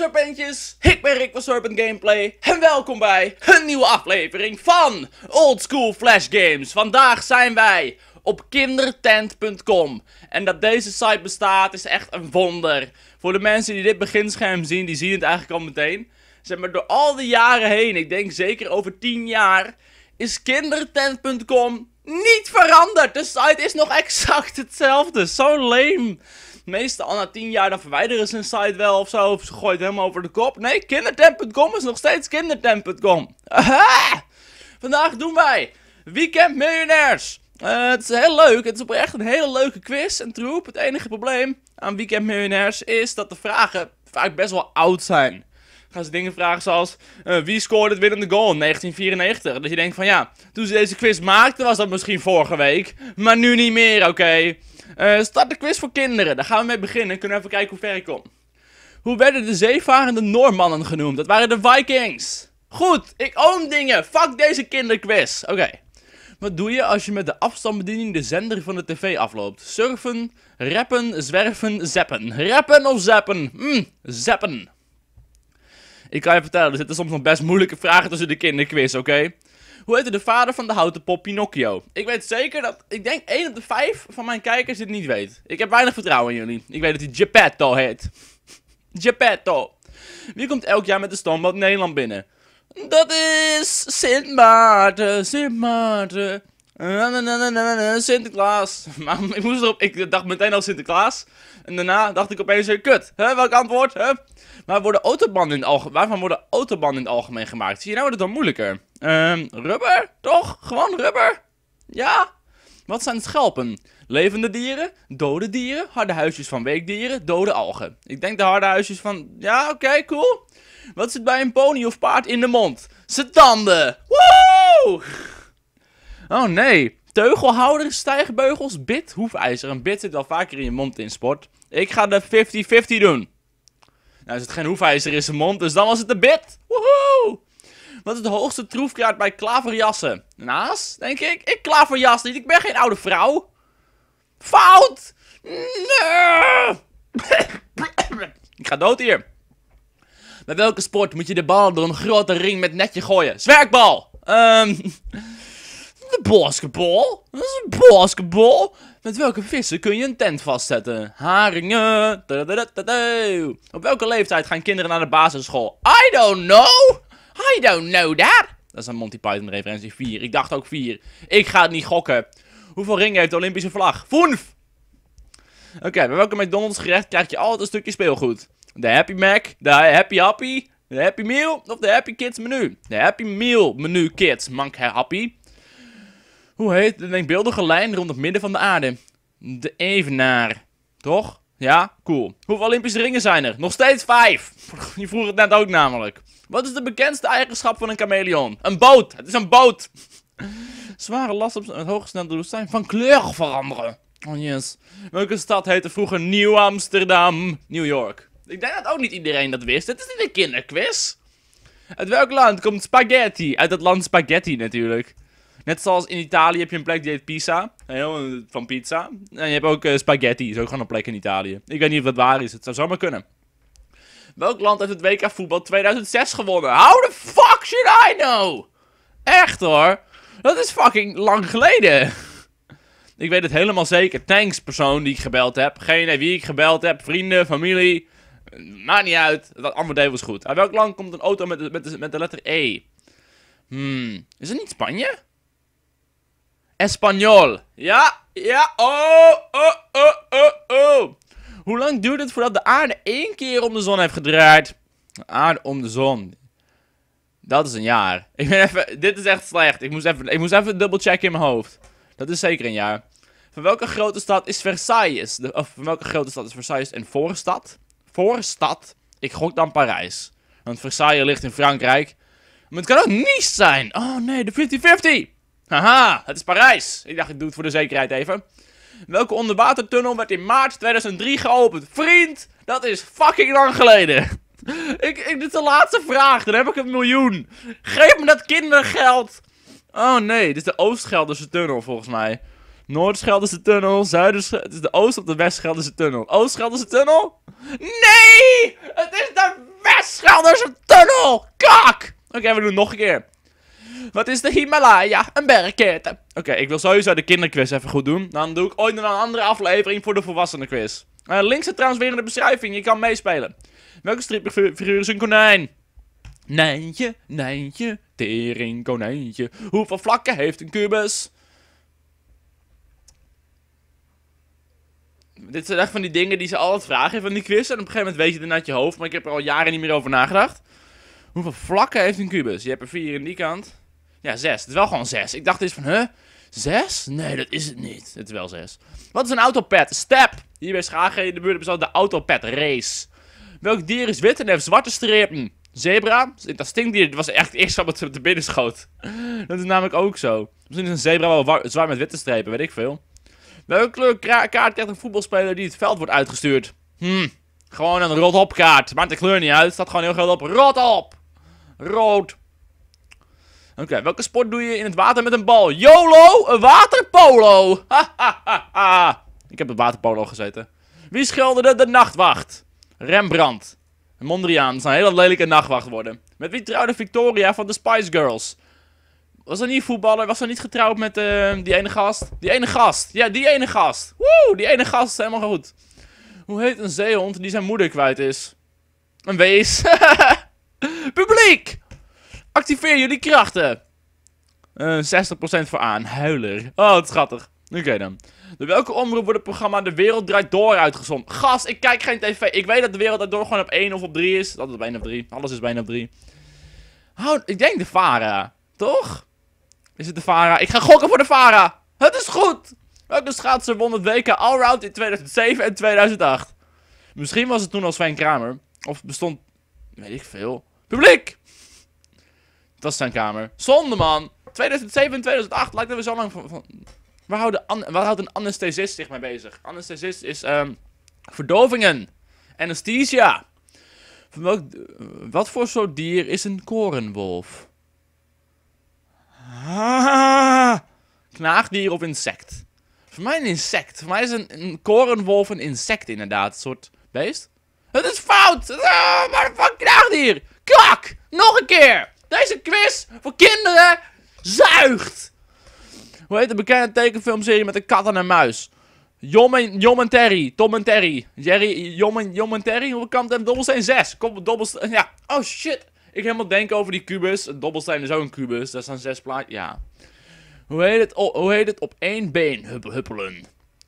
ik ben Rick van Serpent Gameplay en welkom bij een nieuwe aflevering van Old School Flash Games. Vandaag zijn wij op kindertent.com en dat deze site bestaat is echt een wonder. Voor de mensen die dit beginscherm zien, die zien het eigenlijk al meteen. Zeg maar door al die jaren heen, ik denk zeker over 10 jaar, is kindertent.com niet veranderd. De site is nog exact hetzelfde, zo leem. Meestal na 10 jaar dan verwijderen ze een site wel of zo. Of ze gooien het helemaal over de kop. Nee, kindertemp.com is nog steeds kindertemp.com. Vandaag doen wij Weekend Miljonairs. Eh, het is heel leuk. Het is oprecht een hele leuke quiz en troep. Het enige probleem aan Weekend Miljonairs is dat de vragen vaak best wel oud zijn gaan ze dingen vragen zoals eh, wie scoorde het winnende goal in 1994? Dat je denkt van ja, toen ze deze quiz maakten was dat misschien vorige week, maar nu niet meer, oké. Uh, start de quiz voor kinderen. Daar gaan we mee beginnen. Kunnen we even kijken hoe ver ik kom. Hoe werden de zeevarende Noormannen genoemd? Dat waren de Vikings. Goed, ik oom dingen. Fuck deze kinderquiz. Oké. Wat doe je als je met de afstandsbediening de zender van de tv afloopt? Surfen, rappen, zwerven, zappen. Rappen of zappen? Mm, zappen. Ik kan je vertellen, er zitten soms nog best moeilijke vragen tussen de kinderquiz, oké? Hoe heette de vader van de houten pop Pinocchio? Ik weet zeker dat, ik denk 1 op de 5 van mijn kijkers dit niet weet. Ik heb weinig vertrouwen in jullie. Ik weet dat hij Geppetto heet. Geppetto. Wie komt elk jaar met de stamboot Nederland binnen? Dat is Sint Maarten, Sint Maarten. Sinterklaas. Maar ik moest erop, ik dacht meteen al Sinterklaas. En daarna dacht ik opeens, kut, hè, welk antwoord? Hè? Maar worden autobanden in algemeen, waarvan worden autobanden in het algemeen gemaakt? Zie je, nou wordt het dan moeilijker. Ehm, rubber, toch? Gewoon rubber? Ja? Wat zijn schelpen? Levende dieren, dode dieren, harde huisjes van weekdieren, dode algen. Ik denk de harde huisjes van, ja, oké, cool. Wat zit bij een pony of paard in de mond? Zijn tanden! Woe! Oh nee, teugelhouders, stijgbeugels, bit, hoefijzer. Een bit zit wel vaker in je mond in sport. Ik ga de 50-50 doen. Nou is het geen hoefijzer in zijn mond, dus dan was het de bit. Woehoe! Wat is de hoogste troefkaart bij klaverjassen? Naast, denk ik. Ik klaverjas niet, ik ben geen oude vrouw. Fout! Nee! ik ga dood hier. Bij welke sport moet je de bal door een grote ring met netje gooien? Zwerkbal! Ehm de basketbal. Dat is een basketbal. Met welke vissen kun je een tent vastzetten? Haringen. Op welke leeftijd gaan kinderen naar de basisschool? I don't know. I don't know that. Dat is een Monty Python referentie. 4. Ik dacht ook 4. Ik ga het niet gokken. Hoeveel ringen heeft de Olympische vlag? Vijf. Oké, bij welke McDonald's gerecht krijg je altijd een stukje speelgoed? De Happy Mac, de Happy Happy, de Happy Meal of de Happy Kids menu? De Happy Meal menu Kids, mank happy hoe heet de denkbeeldige lijn rond het midden van de aarde? De evenaar. Toch? Ja, cool. Hoeveel Olympische ringen zijn er? Nog steeds vijf. Je vroeg het net ook namelijk. Wat is de bekendste eigenschap van een chameleon? Een boot. Het is een boot. Zware last op het hoge snelheid van kleur veranderen. Oh yes. Welke stad heette vroeger Nieuw Amsterdam? New York. Ik denk dat ook niet iedereen dat wist. Het is niet een kinderquiz. Uit welk land komt spaghetti? Uit het land spaghetti natuurlijk. Net zoals in Italië heb je een plek die heet Pisa. Heel van pizza. En je hebt ook eh, spaghetti. Is ook gewoon een plek in Italië. Ik weet niet of dat waar is. Het zou zomaar kunnen. Welk land heeft het WK voetbal 2006 gewonnen? How the fuck should I know? Echt hoor. Dat is fucking lang geleden. Ik weet het helemaal zeker. Thanks persoon die ik gebeld heb. Geen idee wie ik gebeld heb. Vrienden, familie. Maakt niet uit. Dat antwoord was goed. Uit welk land komt een auto met de, met de, met de letter E? Hmm. Is het niet Spanje? Espanol, Ja, ja, oh, oh, oh, oh, oh. Hoe lang duurt het voordat de aarde één keer om de zon heeft gedraaid? De aarde om de zon. Dat is een jaar. Ik ben even, dit is echt slecht. Ik moest even, ik moest even dubbelchecken in mijn hoofd. Dat is zeker een jaar. Van welke grote stad is Versailles? De, of van welke grote stad is Versailles een voorstad? Voorstad? Ik gok dan Parijs. Want Versailles ligt in Frankrijk. Maar het kan ook Nice zijn. Oh nee, de 50-50. Haha, het is Parijs. Ik dacht, ik doe het voor de zekerheid even. Welke onderwatertunnel werd in maart 2003 geopend? Vriend, dat is fucking lang geleden. ik, ik, dit is de laatste vraag, dan heb ik een miljoen. Geef me dat kindergeld. Oh nee, dit is de oostscheldese tunnel volgens mij. Noordscheldese tunnel, Zuiders... Het is de Oost- of de West-Gelderse tunnel. Oostschelderse tunnel? Nee! Het is de West-Gelderse tunnel! Kak! Oké, we doen het nog een keer. Wat is de Himalaya? Een bergketen. Oké, ik wil sowieso de kinderquiz even goed doen. Dan doe ik ooit nog een andere aflevering voor de volwassenenquiz. Uh, eh, links zit trouwens weer in de beschrijving. Je kan meespelen. Welke stripfiguur is een konijn? Nijntje, nijntje, tering konijntje. Hoeveel vlakken heeft een kubus? Dit zijn echt van die dingen die ze altijd vragen van die quiz. En op een gegeven moment weet je het uit je hoofd. Maar ik heb er al jaren niet meer over nagedacht. Hoeveel vlakken heeft een kubus? Je hebt er vier in die kant. Ja, zes. Het is wel gewoon zes. Ik dacht eens van, hè Zes? Nee, dat is het niet. Het is wel zes. Wat is een autopet? Step! Hier bij Schagen in de buurt bestaat de autopet race. Welk dier is wit en heeft zwarte strepen? Zebra? Dat stinkdier dat was echt het eerste wat te binnen schoot. Dat is namelijk ook zo. Misschien is een zebra wel zwaar met witte strepen, weet ik veel. Welke kleur kaart krijgt een voetbalspeler die het veld wordt uitgestuurd? Hm, gewoon een rot op kaart. Maakt de kleur niet uit, staat gewoon heel groot op. Rot op! Rood. Oké, welke sport doe je in het water met een bal? YOLO, een waterpolo. ik heb het waterpolo gezeten. Wie schilderde de nachtwacht? Rembrandt. Mondriaan, dat zou een hele lelijke nachtwacht worden. Met wie trouwde Victoria van de Spice Girls? Was dat niet voetballer? Was dat niet getrouwd met uh, die ene gast? Die ene gast. Ja, die ene gast. Woe, die ene gast. Helemaal goed. Hoe heet een zeehond die zijn moeder kwijt is? Een wees. Publiek! Activeer jullie krachten. Uh, eh, 60% voor aan. Huiler. Oh, wat schattig. Oké dan. Door welke omroep wordt het programma De Wereld Draait Door uitgezonden? Gas, ik kijk geen tv. Ik weet dat De Wereld Draait Door gewoon op 1 of op 3 is. Dat is bijna op 3. Alles is bijna op 3. Houd, ik denk de Vara. Toch? Is het de Vara? Ik ga gokken voor de Vara. Het is goed. Welke schaatser won het WK Allround in 2007 en 2008? Misschien was het toen al Sven Kramer. Of bestond... Weet ik veel. Publiek! Dat is zijn kamer. Zonde, man. 2007 2008 lijkt dat we zo lang van... van... Waar, houdt an... Waar houdt een anesthesist zich mee bezig? Anesthesist is um, verdovingen. Anesthesia. Van welk... Wat voor soort dier is een korenwolf? knaagdier of insect? Voor mij een insect. Voor mij is een, korenwolf een insect inderdaad. Een soort beest. Het is fout! Ah, maar fuck knaagdier! Kak! Nog een keer! Deze quiz voor kinderen zuigt. Hoe heet de bekende tekenfilmserie met een kat en een muis? Jom en, Jom en Terry. Tom en Terry. Jerry, Jom en, Jom en Terry. Hoe kan het? Dobbelsteen 6. Kom, dobbelsteen. Ja. Oh shit. Ik helemaal denken over die kubus. Een dobbelsteen is ook een kubus. Daar zijn zes plaatjes. Ja. Hoe heet, het, hoe heet het op één been huppelen?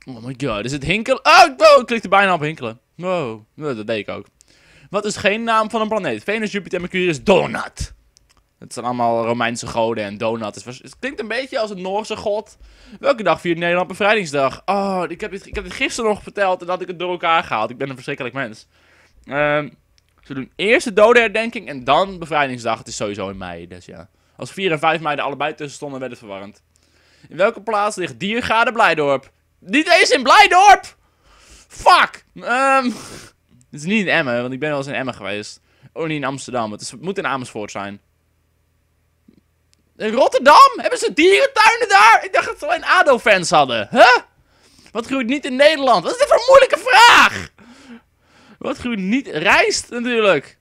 Oh my god. Is het hinkelen? Oh, Ik klikte bijna op hinkelen. Wow. Dat deed ik ook. Wat is geen naam van een planeet? Venus, Jupiter, Mercurius, Donut. Het zijn allemaal Romeinse goden en donuts. Het klinkt een beetje als een Noorse god. Welke dag viert Nederland bevrijdingsdag? Oh, ik heb, dit, ik dit gisteren nog verteld en dat ik het door elkaar gehaald. Ik ben een verschrikkelijk mens. Um, ze doen eerst de dodenherdenking en dan bevrijdingsdag. Het is sowieso in mei, dus ja. Als 4 en 5 mei er allebei tussen stonden, werd het verwarrend. In welke plaats ligt Diergade Blijdorp? Niet eens in Blijdorp! Fuck! Um, het is niet in Emmen, want ik ben wel eens in Emmen geweest. Ook niet in Amsterdam, het moet in Amersfoort zijn. In Rotterdam? Hebben ze dierentuinen daar? Ik dacht dat ze alleen ADO-fans hadden. Huh? Wat groeit niet in Nederland? Wat is dit voor een moeilijke vraag? Wat groeit niet? Rijst natuurlijk.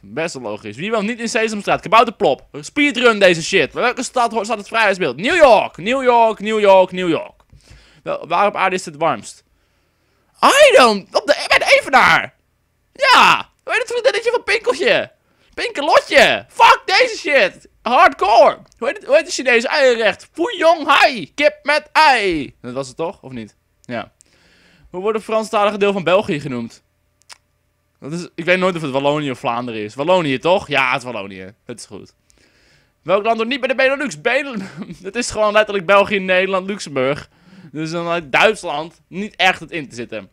Best wel logisch. Wie wil niet in Sesamstraat? Kabouterplop. Speedrun deze shit. welke stad staat het vrijheidsbeeld? New York, New York, New York, New York. Wel, waar op aarde is het warmst? I don't... Op de, bij de Evenaar. Ja. Weet het vriendinnetje van Pinkeltje. Pinkelotje. Fuck deze shit hardcore. Hoe heet, het, hoe heet de Chinese eierenrecht? Fuyong Hai, kip met ei. Dat was het toch, of niet? Ja. Hoe wordt het Franstalige deel van België genoemd? Dat is, ik weet nooit of het Wallonië of Vlaanderen is. Wallonië toch? Ja, het is Wallonië. Het is goed. Welk land wordt niet bij de Benelux? Benelux. Het is gewoon letterlijk België, Nederland, Luxemburg. Dus dan uit Duitsland niet echt het in te zitten.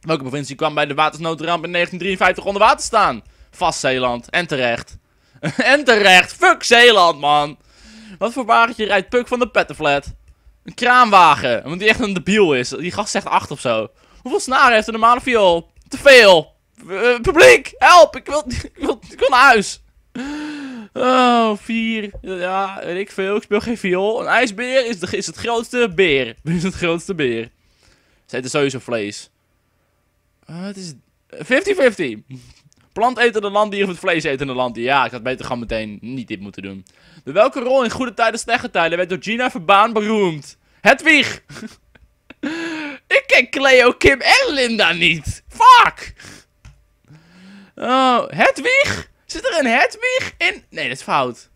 Welke provincie kwam bij de watersnoodramp in 1953 onder water staan? Vastzeeland. En terecht. en terecht. Fuck Zeeland, man. Wat voor wagentje rijdt Puk van de Pettenflat? Een kraanwagen. Want die echt een debiel is. Die gast zegt 8 of zo. Hoeveel snaren heeft een normale viool? Te veel. Eh, publiek, help. Ik wil, ik wil, ik wil naar huis. Oh, vier. Ja, weet ik veel. Ik speel geen viool. Een ijsbeer is, de, is het grootste beer. Is het grootste beer. Ze eten sowieso vlees. Uh, het is 50-50. Plantetende landdieren of het vleesetende landdier? Ja, ik had beter gewoon meteen niet dit moeten doen. De welke rol in goede tijden slechte tijden werd door Gina Verbaan beroemd? Hedwig! ik ken Cleo, Kim en Linda niet. Fuck! Oh, Hedwig? Zit er een Hedwig in? Nee, dat is fout.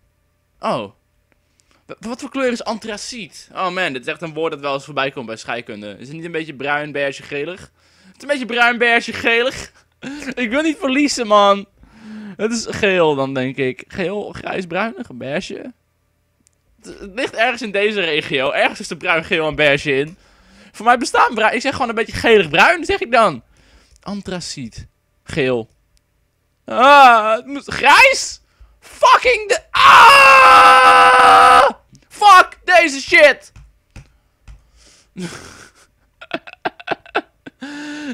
Oh. Wat voor kleur is antraciet? Oh man, dit is echt een woord dat wel eens voorbij komt bij scheikunde. Is het niet een beetje bruin, beige, gelig? Het is een beetje bruin, beige, gelig. ik wil niet verliezen, man. Het is geel dan, denk ik. Geel, grijs, bruinig, beige. Het, ligt ergens in deze regio. Ergens is er bruin, geel en beige in. Voor mij bestaan bruin... Ik zeg gewoon een beetje gelig-bruin, zeg ik dan. Antraciet. Geel. Ah, het moet... Grijs? Fucking de... Ah! Fuck deze shit!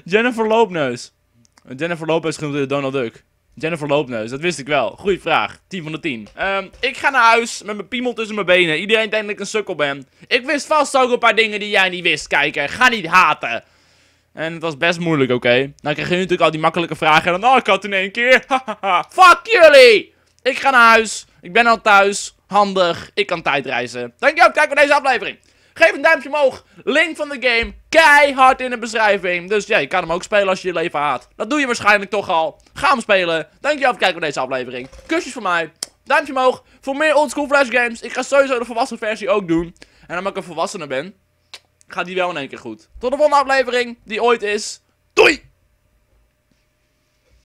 Jennifer Loopneus. Jennifer Lopez genoemd Donald Duck. Jennifer Loopneus, dat wist ik wel. Goeie vraag. 10 van de 10. Ehm, ik ga naar huis met mijn piemel tussen mijn benen. Iedereen denkt dat ik een sukkel ben. Ik wist vast ook een paar dingen die jij niet wist, Kijken, eh, Ga niet haten. En het was best moeilijk, oké. Dan nou, krijg je natuurlijk al die makkelijke vragen. En dan, oh, ik had in één keer. Fuck jullie! Ik ga naar huis. Ik ben al thuis. Handig. Ik kan tijdreizen. Dankjewel voor deze aflevering. Geef een duimpje omhoog. Link van de game keihard in de beschrijving. Dus ja, je kan hem ook spelen als je je leven haat. Dat doe je waarschijnlijk toch al. Ga hem spelen. Dankjewel voor het kijken naar deze aflevering. Kusjes van mij. Duimpje omhoog. Voor meer oldschool Flash Games. Ik ga sowieso de volwassen versie ook doen. En omdat ik een volwassene ben, gaat die wel in één keer goed. Tot de volgende aflevering, die ooit is. Doei!